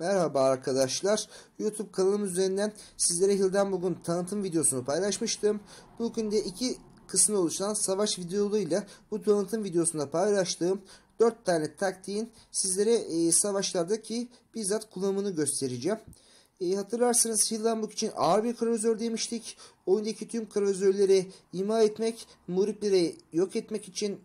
Merhaba arkadaşlar. YouTube kanalım üzerinden sizlere Hildenburg'un tanıtım videosunu paylaşmıştım. Bugün de iki kısmı oluşan savaş videolarıyla bu tanıtım videosunda paylaştığım 4 tane taktiğin sizlere e, savaşlardaki bizzat kullanımını göstereceğim. E, hatırlarsınız Hildenburg için ağır bir kravizör demiştik. Oyundaki tüm kravizörleri ima etmek, muripleri yok etmek için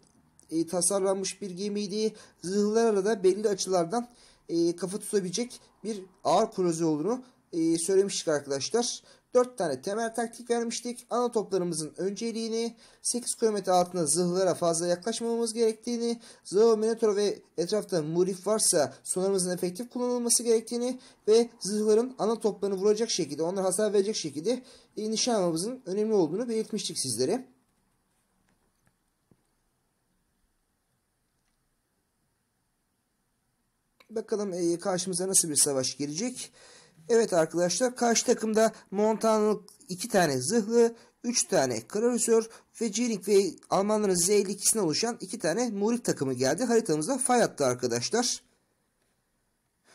e, tasarlanmış bir gemiydi. Zırhlar arada belli açılardan e, kafa tutabilecek bir ağır proje olduğunu e, söylemiştik arkadaşlar. 4 tane temel taktik vermiştik. Ana toplarımızın önceliğini, 8 km altında zırhlara fazla yaklaşmamamız gerektiğini, zırh minotor ve etrafta murif varsa sonarımızın efektif kullanılması gerektiğini ve zırhların ana toplarını vuracak şekilde, onlara hasar verecek şekilde e, nişanlamamızın önemli olduğunu belirtmiştik sizlere. Bakalım e, karşımıza nasıl bir savaş gelecek. Evet arkadaşlar karşı takımda Montanlık 2 tane zırhlı, 3 tane Kralüsör ve Cinik ve Almanların Z52 oluşan 2 tane Murik takımı geldi. Haritamızda fay attı arkadaşlar.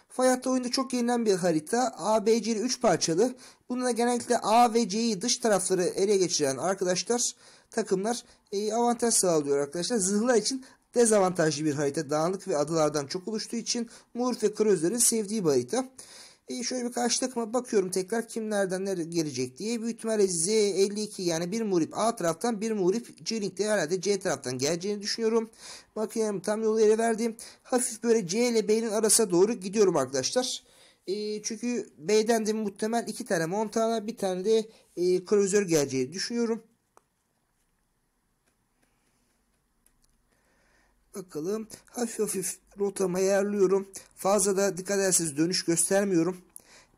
Fay hattı oyunda çok yenilen bir harita. A, B, C'li 3 parçalı. Bununla genellikle A ve C'yi dış tarafları ele geçiren arkadaşlar takımlar e, avantaj sağlıyor arkadaşlar. Zırhlar için Dezavantajlı bir harita dağınık ve adalardan çok oluştuğu için Murf ve Krözler'in sevdiği bir harita. E şöyle bir karşılık mı bakıyorum tekrar kimlerden nereye gelecek diye. Büyük ihtimalle Z52 yani bir murip A taraftan bir murip c herhalde C taraftan geleceğini düşünüyorum. Bakayım tam yolu ele verdim. Hafif böyle C ile B'nin arasına doğru gidiyorum arkadaşlar. E, çünkü B'den de muhtemel iki tane Montana bir tane de e, kruzör geleceğini düşünüyorum. Bakalım hafif hafif rotamı ayarlıyorum. Fazla da dikkat ederseniz dönüş göstermiyorum.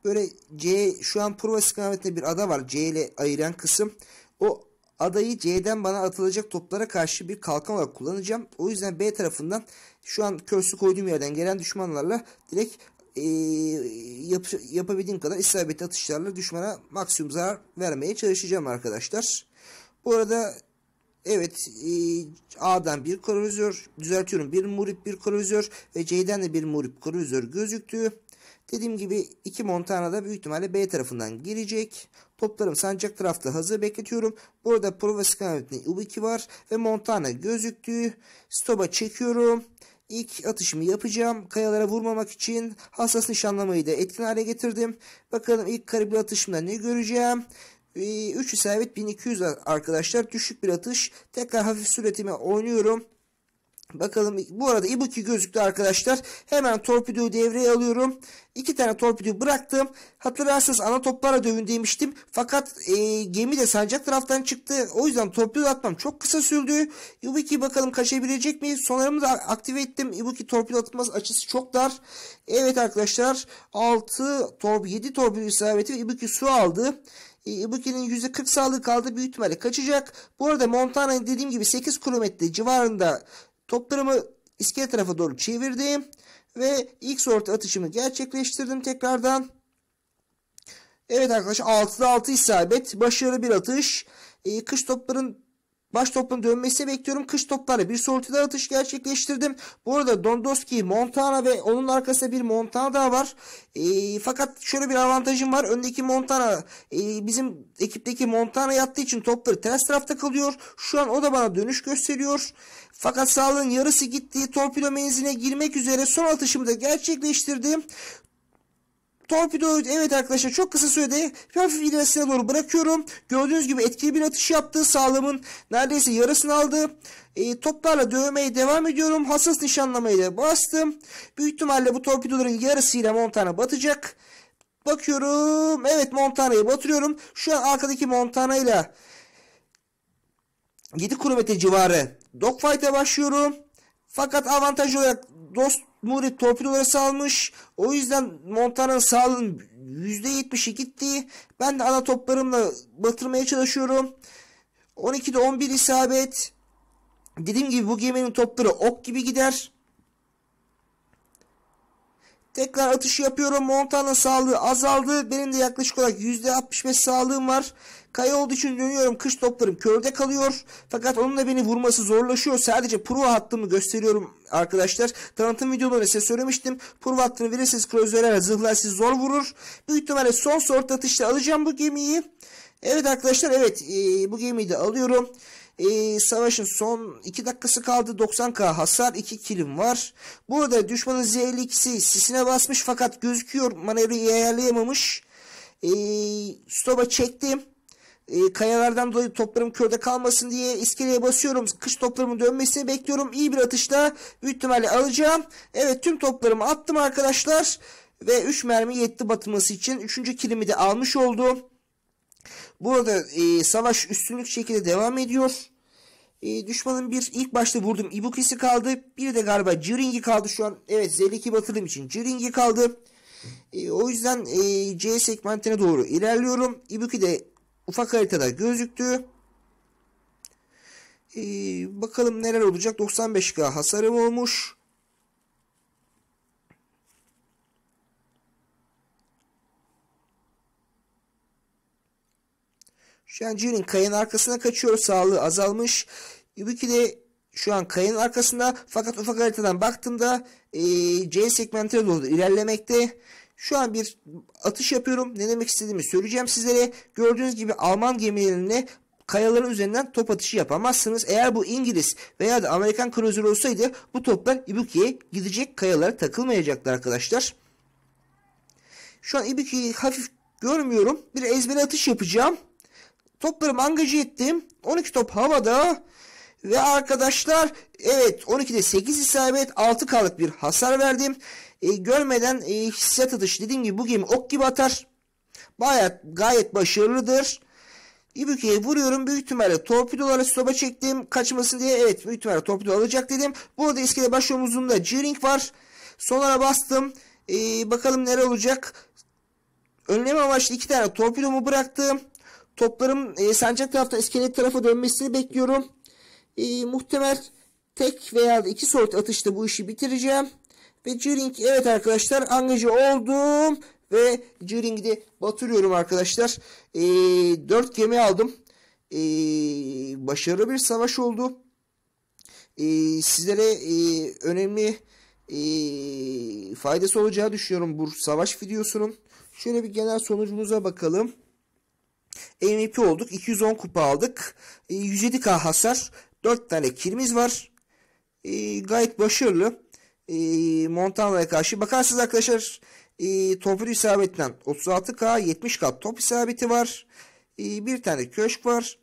Böyle C şu an Prova istikametinde bir ada var. C ile ayıran kısım. O adayı C'den bana atılacak toplara karşı bir kalkan olarak kullanacağım. O yüzden B tarafından şu an körsü koyduğum yerden gelen düşmanlarla direkt e, yap, yapabildiğim kadar isabetli atışlarla düşmana maksimum zarar vermeye çalışacağım arkadaşlar. Bu arada Evet e, A'dan bir korovizör düzeltiyorum bir murip bir korovizör ve C'den de bir murip korovizör gözüktü. Dediğim gibi iki Montana da büyük ihtimalle B tarafından girecek. Toplarım sancak tarafta hazır bekletiyorum. Burada prova skanetinde U2 var ve Montana gözüktü. Stopa çekiyorum. İlk atışımı yapacağım. Kayalara vurmamak için hassas nişanlamayı da etkin hale getirdim. Bakalım ilk karibli atışımda ne göreceğim. 3 ee, isabet 1200 arkadaşlar. Düşük bir atış. Tekrar hafif süretime oynuyorum. Bakalım bu arada Ibuki gözüktü arkadaşlar. Hemen torpidoyu devreye alıyorum. İki tane torpidoyu bıraktım. Hatırlarsanız ana toplara dövün demiştim. Fakat e, gemi de sancak taraftan çıktı. O yüzden torpido atmam çok kısa sürdü. Ibuki bakalım kaçabilecek mi? Sonarımı da aktive ettim. Ibuki torpido atılmaz açısı çok dar. Evet arkadaşlar 6 torp 7 torpido isabeti ve Ibuki su aldı. E, Ibuki'nin %40 sağlığı kaldı büyük ihtimalle kaçacak. Bu arada Montana dediğim gibi 8 kilometre civarında toplarımı iskele tarafa doğru çevirdim. Ve ilk orta atışımı gerçekleştirdim tekrardan. Evet arkadaşlar 6'da 6 isabet. Başarılı bir atış. E, kış topların Baş topun dönmesi bekliyorum. Kış topları bir soltüler atış gerçekleştirdim. Bu arada Dondoski, Montana ve onun arkasında bir Montana daha var. E, fakat şöyle bir avantajım var. Öndeki Montana e, bizim ekipteki Montana yattığı için topları ters tarafta kalıyor. Şu an o da bana dönüş gösteriyor. Fakat sağlığın yarısı gittiği torpido menzine girmek üzere son atışımı da gerçekleştirdim. Torpidoyu evet arkadaşlar çok kısa sürede hafif ilerisine doğru bırakıyorum. Gördüğünüz gibi etkili bir atış yaptı. Sağlamın neredeyse yarısını aldı. E, toplarla dövmeye devam ediyorum. Hassas nişanlamayı da bastım. Büyük ihtimalle bu torpidoların yarısıyla Montana batacak. Bakıyorum. Evet Montana'yı batırıyorum. Şu an arkadaki Montana ile 7 kilometre civarı dogfight'e başlıyorum. Fakat avantaj olarak dost Muri torpidoları salmış. O yüzden Montana'nın sağlığın %70'i gitti. Ben de ana toplarımla batırmaya çalışıyorum. 12'de 11 isabet. Dediğim gibi bu geminin topları ok gibi gider. Tekrar atışı yapıyorum. Montana sağlığı azaldı. Benim de yaklaşık olarak %65 sağlığım var. Kaya olduğu için dönüyorum. Kış toplarım körde kalıyor. Fakat onun da beni vurması zorlaşıyor. Sadece pro hattımı gösteriyorum arkadaşlar. Tanıtım videolarını size söylemiştim. Pro hattını verirseniz krozörler zırhlar sizi zor vurur. Büyük ihtimalle son sort atışla alacağım bu gemiyi. Evet arkadaşlar evet ee, bu gemiyi de alıyorum e, savaşın son 2 dakikası kaldı. 90k hasar 2 kilim var. Burada düşmanın Z52'si sisine basmış fakat gözüküyor manevrayı ayarlayamamış. E, stopa çektim. E, kayalardan dolayı toplarım körde kalmasın diye iskeleye basıyorum. Kış toplarımın dönmesini bekliyorum. İyi bir atışla büyük ihtimalle alacağım. Evet tüm toplarımı attım arkadaşlar. Ve 3 mermi yetti batması için. 3. kilimi de almış oldum. Burada e, savaş üstünlük şekilde devam ediyor. E, düşmanın bir ilk başta vurdum Ibuki'si kaldı. Bir de galiba Jiring'i kaldı şu an. Evet Zelik'i batırdığım için Jiring'i kaldı. E, o yüzden e, C segmentine doğru ilerliyorum. Ibuki de ufak haritada gözüktü. E, bakalım neler olacak. 95K hasarım olmuş. Şu an Jiren kayanın arkasına kaçıyor. Sağlığı azalmış. Yubuki de şu an kayanın arkasında fakat ufak haritadan baktığımda e, C segmentine doğru ilerlemekte. Şu an bir atış yapıyorum. Ne demek istediğimi söyleyeceğim sizlere. Gördüğünüz gibi Alman gemilerine kayaların üzerinden top atışı yapamazsınız. Eğer bu İngiliz veya da Amerikan kruzeri olsaydı bu toplar Ibuki'ye gidecek kayalara takılmayacaktı arkadaşlar. Şu an Ibuki'yi hafif görmüyorum. Bir ezbere atış yapacağım. Topları mangacı ettim. 12 top havada. Ve arkadaşlar evet 12'de 8 isabet 6 kalık bir hasar verdim. E, görmeden e, hissiyat atışı dediğim gibi bu gemi ok gibi atar. Gayet, gayet başarılıdır. İbuki'ye vuruyorum. Büyük ihtimalle torpidoları stopa çektim. Kaçmasın diye evet büyük ihtimalle torpido alacak dedim. Burada iskele baş omuzunda G-Ring var. Sonlara bastım. Ee, bakalım nere olacak. Önlem amaçlı iki tane torpidomu bıraktım. Toplarım e, sancak taraftan iskelet tarafa dönmesini bekliyorum. E, muhtemel tek veya iki sort atışta bu işi bitireceğim. Ve Jiring evet arkadaşlar angaje oldum. Ve Jiring'i de batırıyorum arkadaşlar. E, 4 gemi aldım. E, başarılı bir savaş oldu. E, sizlere e, önemli e, faydası olacağı düşünüyorum bu savaş videosunun. Şöyle bir genel sonucumuza bakalım. MVP olduk. 210 kupa aldık. 107k e, hasar. 4 tane kirimiz var. E, gayet başarılı. E, Montana'ya karşı. Bakarsınız arkadaşlar topu isabetten 36k 70 k top isabeti var. Bir tane köşk var.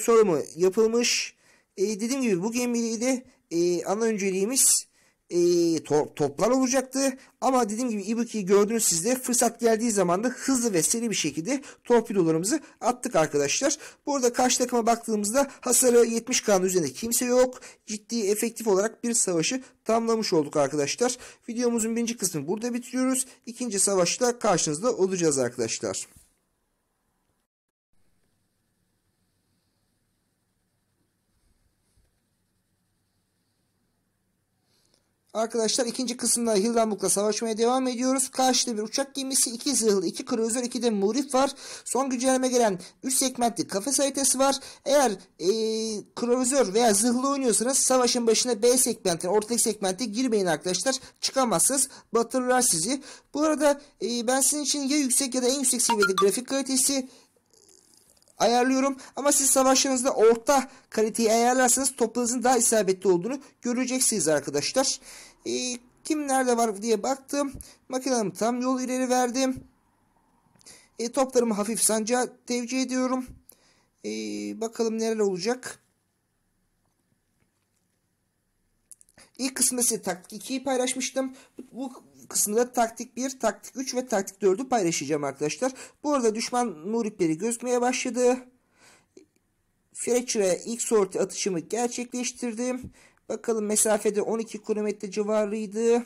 Sorumu yapılmış. Dediğim gibi bu gemiyle de ana önceliğimiz e, to, toplar olacaktı. Ama dediğim gibi Ibuki'yi gördünüz sizde fırsat geldiği zaman da hızlı ve seri bir şekilde torpidolarımızı attık arkadaşlar. Burada karşı takıma baktığımızda hasarı 70 kanun üzerinde kimse yok. Ciddi efektif olarak bir savaşı tamamlamış olduk arkadaşlar. Videomuzun birinci kısmını burada bitiriyoruz. İkinci savaşta karşınızda olacağız arkadaşlar. Arkadaşlar ikinci kısımda Hildanburg'la savaşmaya devam ediyoruz. Karşıda bir uçak gemisi, iki zırhlı, iki kruzör, iki de murif var. Son güncelleme gelen 3 segmentli kafes haritası var. Eğer e, kruzör veya zırhlı oynuyorsanız savaşın başına B segmentine, ortadaki segmente girmeyin arkadaşlar. Çıkamazsınız. Batırırlar sizi. Bu arada e, ben sizin için ya yüksek ya da en yüksek seviyede grafik kalitesi ayarlıyorum. Ama siz savaşlarınızda orta kaliteyi ayarlarsanız toplarınızın daha isabetli olduğunu göreceksiniz arkadaşlar. E, kim nerede var diye baktım. Makinamı tam yol ileri verdim. E, toplarımı hafif sancağa tevcih ediyorum. E, bakalım neler olacak. İlk kısımda size taktik 2'yi paylaşmıştım. Bu kısımda taktik 1, taktik 3 ve taktik 4'ü paylaşacağım arkadaşlar. Bu arada düşman nur ipleri gözükmeye başladı. Fletcher'a ilk sorti atışımı gerçekleştirdim. Bakalım mesafede 12 km civarıydı. 3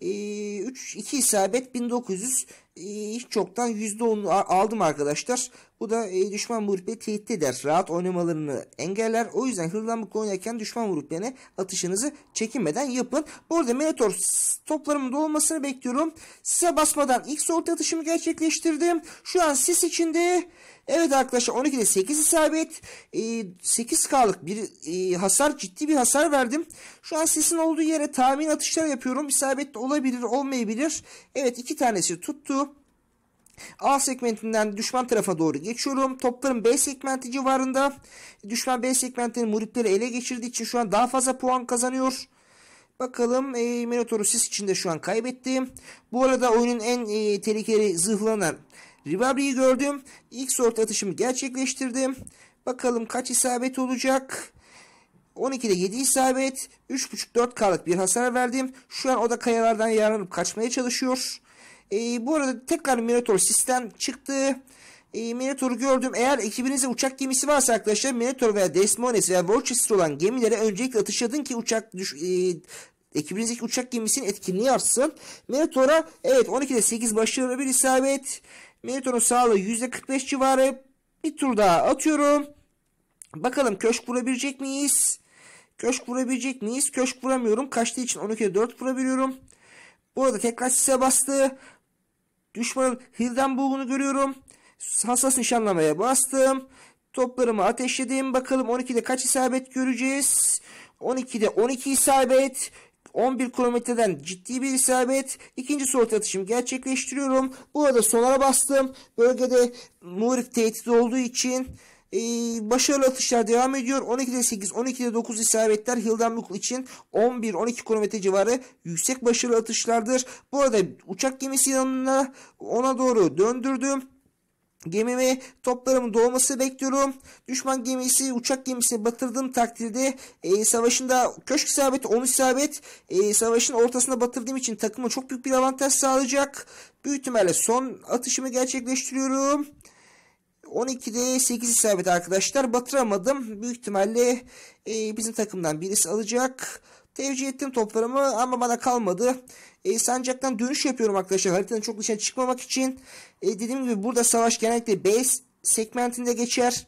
ee, 2 isabet 1900 hiç çoktan %10'unu aldım arkadaşlar. Bu da e, düşman muhribe tehdit eder. Rahat oynamalarını engeller. O yüzden hırlanmak oynarken düşman muhriblerine atışınızı çekinmeden yapın. Bu arada Minotaur toplarımın dolmasını bekliyorum. Size basmadan ilk sol atışımı gerçekleştirdim. Şu an sis içinde. Evet arkadaşlar 12'de 8 isabet. 8K'lık e, bir e, hasar ciddi bir hasar verdim. Şu an sisin olduğu yere tahmin atışlar yapıyorum. İsabet olabilir olmayabilir. Evet iki tanesi tuttu. A segmentinden düşman tarafa doğru geçiyorum. Toplarım B segmenti civarında. Düşman B segmentinin muritleri ele geçirdiği için şu an daha fazla puan kazanıyor. Bakalım e, Minotaur'u siz için de şu an kaybettim. Bu arada oyunun en e, tehlikeli zırhlanan Rivalry'i gördüm. İlk sorta atışımı gerçekleştirdim. Bakalım kaç isabet olacak. 12'de 7 isabet. 3.5-4K'lık bir hasar verdim. Şu an o da kayalardan yararlanıp kaçmaya çalışıyor. E, bu arada tekrar Minotaur sistem çıktı. E, Minotaur'u gördüm. Eğer ekibinizde uçak gemisi varsa arkadaşlar Minotaur veya Desmones veya Worcester olan gemilere öncelikle atış edin ki uçak düş, e, ekibinizdeki uçak gemisinin etkinliği artsın. Minotaur'a evet 12'de 8 başarılı bir isabet. Minotaur'un sağlığı %45 civarı. Bir tur daha atıyorum. Bakalım köşk vurabilecek miyiz? Köşk vurabilecek miyiz? Köşk vuramıyorum. Kaçtığı için 12'de 4 vurabiliyorum. Bu arada tekrar size bastı. Düşmanın Hildenburg'unu görüyorum. Hassas nişanlamaya bastım. Toplarımı ateşledim. Bakalım 12'de kaç isabet göreceğiz? 12'de 12 isabet. 11 kilometreden ciddi bir isabet. İkinci soğut atışımı gerçekleştiriyorum. Burada arada sonara bastım. Bölgede Murif tehdit olduğu için ee, başarılı atışlar devam ediyor. 12'de 8, 12'de 9 isabetler Hildenbukl için 11-12 kilometre civarı yüksek başarılı atışlardır. Bu arada uçak gemisi yanına ona doğru döndürdüm. Gemime toplarımın doğması bekliyorum. Düşman gemisi uçak gemisini batırdığım takdirde e, savaşında köşk isabeti 10 isabet e, savaşın ortasına batırdığım için takıma çok büyük bir avantaj sağlayacak. Büyük ihtimalle son atışımı gerçekleştiriyorum. 12'de 8 isabet arkadaşlar. Batıramadım. Büyük ihtimalle e, bizim takımdan birisi alacak. Tevcih ettim toplarımı ama bana kalmadı. E, sancaktan dönüş yapıyorum arkadaşlar. Haritanın çok dışına çıkmamak için. E, dediğim gibi burada savaş genellikle B segmentinde geçer.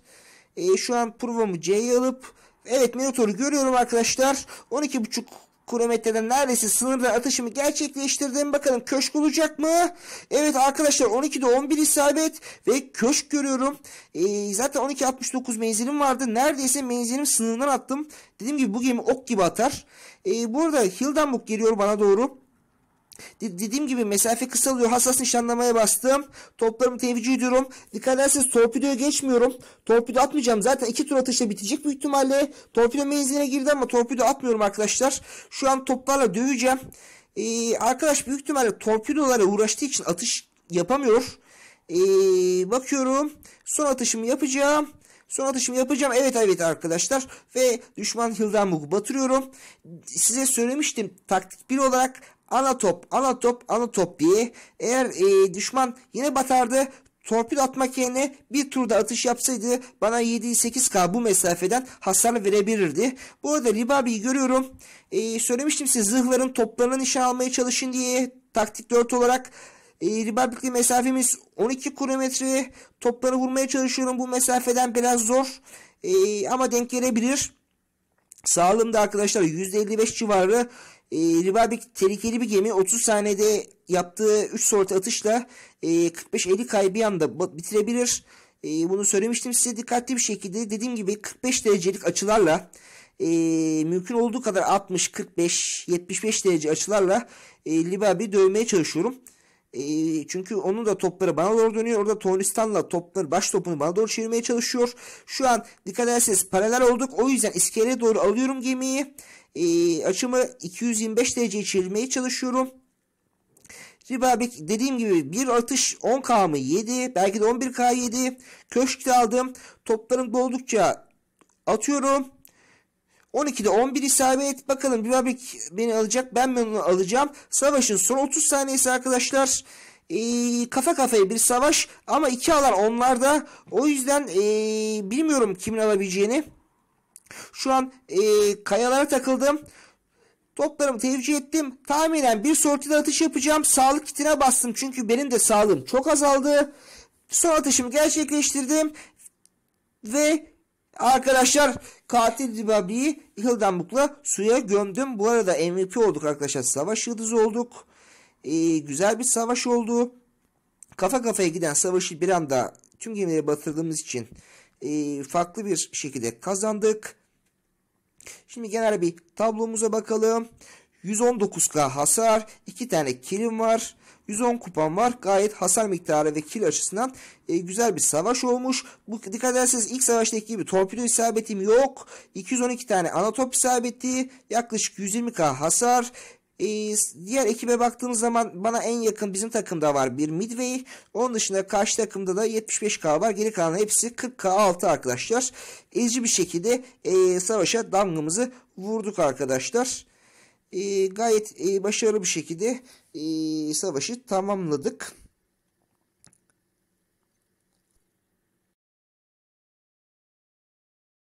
E, şu an provamı C'ye alıp evet Minotaur'u görüyorum arkadaşlar. 12.5 kilometreden neredeyse sınırdan atışımı gerçekleştirdim. Bakalım köşk olacak mı? Evet arkadaşlar 12'de 11 isabet ve köşk görüyorum. Ee, zaten 12.69 menzilim vardı. Neredeyse menzilim sınırından attım. Dediğim gibi bu gemi ok gibi atar. Ee, burada Hildenburg geliyor bana doğru. De- dediğim gibi mesafe kısalıyor. Hassas nişanlamaya bastım. Toplarımı tevcih ediyorum. Dikkat ederseniz torpidoya geçmiyorum. Torpido atmayacağım. Zaten iki tur atışla bitecek büyük ihtimalle. Torpido menziline girdi ama torpido atmıyorum arkadaşlar. Şu an toplarla döveceğim. Ee, arkadaş büyük ihtimalle torpidolarla uğraştığı için atış yapamıyor. Ee, bakıyorum. Son atışımı yapacağım. Son atışımı yapacağım. Evet evet arkadaşlar. Ve düşman Hildenburg'u batırıyorum. Size söylemiştim. Taktik 1 olarak ana top, ana top, ana top diye. Eğer e, düşman yine batardı torpil atmak yerine bir turda atış yapsaydı bana 7-8K bu mesafeden hasar verebilirdi. Bu arada Ribabi'yi görüyorum. Ee, söylemiştim size zırhların toplarını nişan almaya çalışın diye taktik 4 olarak. E, Ribabikli mesafemiz 12 kilometre. Topları vurmaya çalışıyorum bu mesafeden biraz zor. E, ama denk gelebilir. Sağlığımda arkadaşlar %55 civarı e, bir tehlikeli bir gemi 30 saniyede yaptığı 3 sorti atışla e, 45-50 kay bir anda bitirebilir. E, bunu söylemiştim size dikkatli bir şekilde dediğim gibi 45 derecelik açılarla e, mümkün olduğu kadar 60, 45, 75 derece açılarla e, bir dövmeye çalışıyorum. E, çünkü onun da topları bana doğru dönüyor. Orada Tornistan'la topları baş topunu bana doğru çevirmeye çalışıyor. Şu an dikkat ederseniz paralel olduk. O yüzden iskeleye doğru alıyorum gemiyi e, açımı 225 derece çevirmeye çalışıyorum. Ribabek dediğim gibi bir atış 10K'mı yedi. Belki de 11K yedi. Köşkte aldım. Toplarım doldukça atıyorum. 12'de 11 isabet. Bakalım Ribabek beni alacak. Ben mi onu alacağım? Savaşın son 30 saniyesi arkadaşlar. Ee, kafa kafaya bir savaş ama iki alan onlarda. O yüzden ee, bilmiyorum kimin alabileceğini. Şu an e, kayalara takıldım. Toplarımı tevcih ettim. Tahminen bir sortide atış yapacağım. Sağlık kitine bastım. Çünkü benim de sağlığım çok azaldı. Son atışımı gerçekleştirdim. Ve arkadaşlar katil Dibabi'yi Hildenbuk'la suya gömdüm. Bu arada MVP olduk arkadaşlar. Savaş yıldızı olduk. Ee, güzel bir savaş oldu. Kafa kafaya giden savaşı bir anda tüm gemileri batırdığımız için e, farklı bir şekilde kazandık. Şimdi genel bir tablomuza bakalım. 119k hasar, 2 tane kilim var. 110 kupan var. Gayet hasar miktarı ve kil açısından e, güzel bir savaş olmuş. Bu dikkat ederseniz ilk savaştaki gibi torpido isabetim yok. 212 tane anatop isabeti, yaklaşık 120k hasar e, diğer ekibe baktığımız zaman bana en yakın bizim takımda var bir midway. Onun dışında karşı takımda da 75k var. Geri kalan hepsi 40k altı arkadaşlar. Ezici bir şekilde e, savaşa damgımızı vurduk arkadaşlar. E, gayet e, başarılı bir şekilde e, savaşı tamamladık.